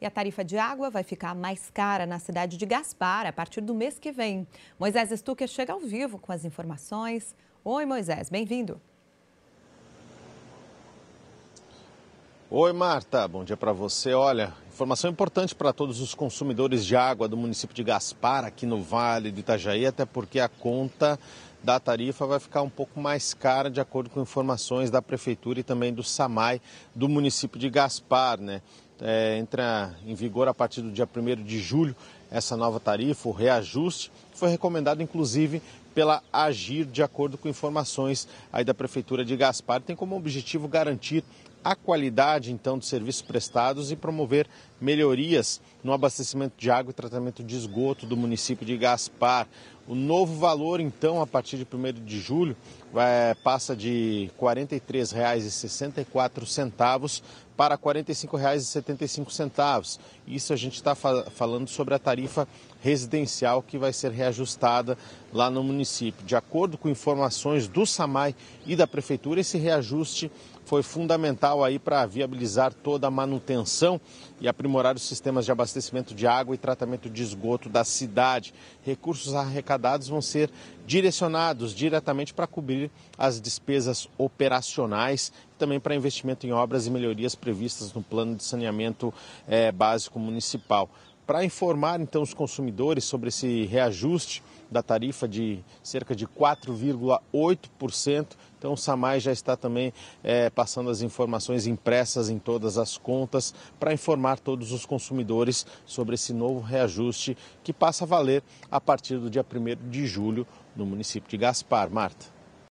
E a tarifa de água vai ficar mais cara na cidade de Gaspar a partir do mês que vem. Moisés Stucker chega ao vivo com as informações. Oi, Moisés, bem-vindo. Oi, Marta. Bom dia para você. Olha, informação importante para todos os consumidores de água do município de Gaspar, aqui no Vale do Itajaí, até porque a conta da tarifa vai ficar um pouco mais cara, de acordo com informações da prefeitura e também do SAMAI do município de Gaspar, né? É, entra em vigor a partir do dia 1 de julho essa nova tarifa, o reajuste foi recomendado inclusive pela Agir, de acordo com informações aí da Prefeitura de Gaspar. Tem como objetivo garantir a qualidade então dos serviços prestados e promover melhorias no abastecimento de água e tratamento de esgoto do município de Gaspar. O novo valor, então, a partir de 1 de julho, vai, passa de R$ 43,64 para R$ 45,75. Isso a gente está falando sobre a tarifa residencial que vai ser reajustada lá no município. De acordo com informações do SAMAI e da Prefeitura, esse reajuste foi fundamental aí para viabilizar toda a manutenção e aprimorar os sistemas de abastecimento de água e tratamento de esgoto da cidade. Recursos arrecadados vão ser direcionados diretamente para cobrir cobrir as despesas operacionais também para investimento em obras e melhorias previstas no plano de saneamento é, básico municipal. Para informar então os consumidores sobre esse reajuste da tarifa de cerca de 4,8%, então o SAMAI já está também é, passando as informações impressas em todas as contas para informar todos os consumidores sobre esse novo reajuste que passa a valer a partir do dia 1 de julho no município de Gaspar. Marta.